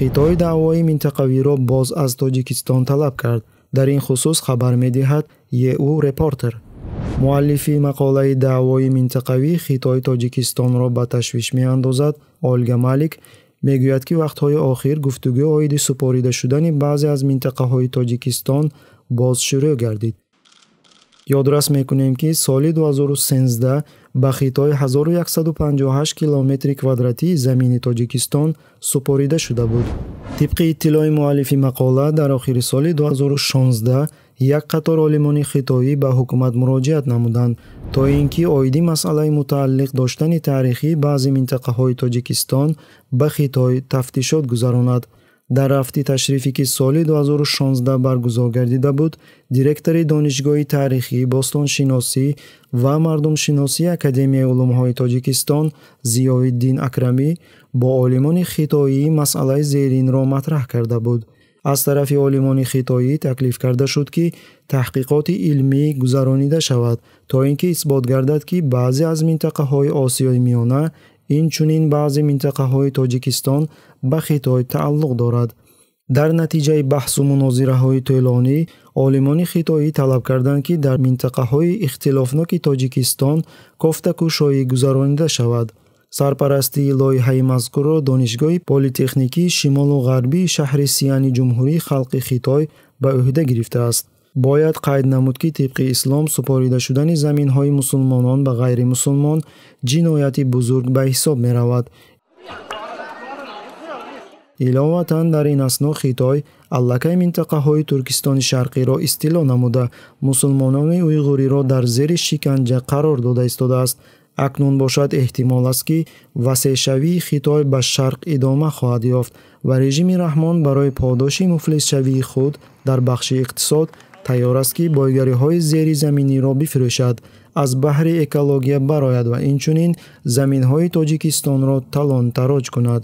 қитъои даъвои минтақавиро боз аз тоҷикистон талаб кард дар ин хусус хабар медиҳад еу репортер муаллифи мақолаи даъвои минтақавӣ хитои тоҷикистонро ба ташвиш меандозад олга малик мегӯяд ки вақтҳои охир гуфтугӯ оиди супоридашудани баъзе аз минтақаҳои тоҷикистон боз шурӯъ гардид ёдрас мекунем ки соли 2013 ба хитои 1158 километри квадратии замини тоҷикистон супорида шуда буд тибқи иттилои муаллифи мақола дар охири соли 2016 як қатор олимони хитоӣ ба ҳукумат муроҷиат намуданд то ин ки оиди масъалаи мутааллиқ доштани таърихи баъзе минтақаҳои тоҷикистон ба хитой тафтишот гузаронад дар рафти ташрифе ки соли 2016 баргузор гардида буд директори донишгоҳи таърихӣ бостоншиносӣ ва мардумшиносии академияи улумҳои тоҷикистон зиёвиддин акрамӣ бо олимони хитоии масъалаи зеринро матраҳ карда буд аз тарафи олимони хитоӣ таклиф карда шуд ки таҳқиқоти илмӣ гузаронида шавад то ин ки исбот гардад ки баъзе аз минтақаҳои осиёи миёна инчунин баъзе минтақаҳои тоҷикистон ба хитой тааллуқ дорад дар натиҷаи баҳсу мунозираҳои тӯлонӣ олимони хитоӣ талаб карданд ки дар минтақаҳои ихтилофноки тоҷикистон кофтакушоӣ гузаронида шавад сарпарастии лоиҳаи мазкурро донишгоҳи политехникии шимолу ғарбии шаҳри сиани ҷумҳурии халқи хитой ба ӯҳда гирифтааст бояд қайд намуд ки тибқи ислом супорида шудани заминҳои мусулмонон ба ғайримусулмон ҷинояти бузург ба ҳисоб меравад иловатан дар ин асно хитой аллакай минтақаҳои туркистони шарқиро истило намуда мусулмонони уйғуриро дар зери шиканҷа қарор дода истодааст акнун бошад эҳтимол аст ки васеъшавии хитой ба шарқ идома хоҳад ёфт ва режими раҳмон барои подоши муфлисшавии худ дар бахши иқтисод тайёр аст ки бойгариҳои зеризаминиро бифурӯшад аз баҳри экология барояд ва инчунин заминҳои тоҷикистонро талонтароҷ кунад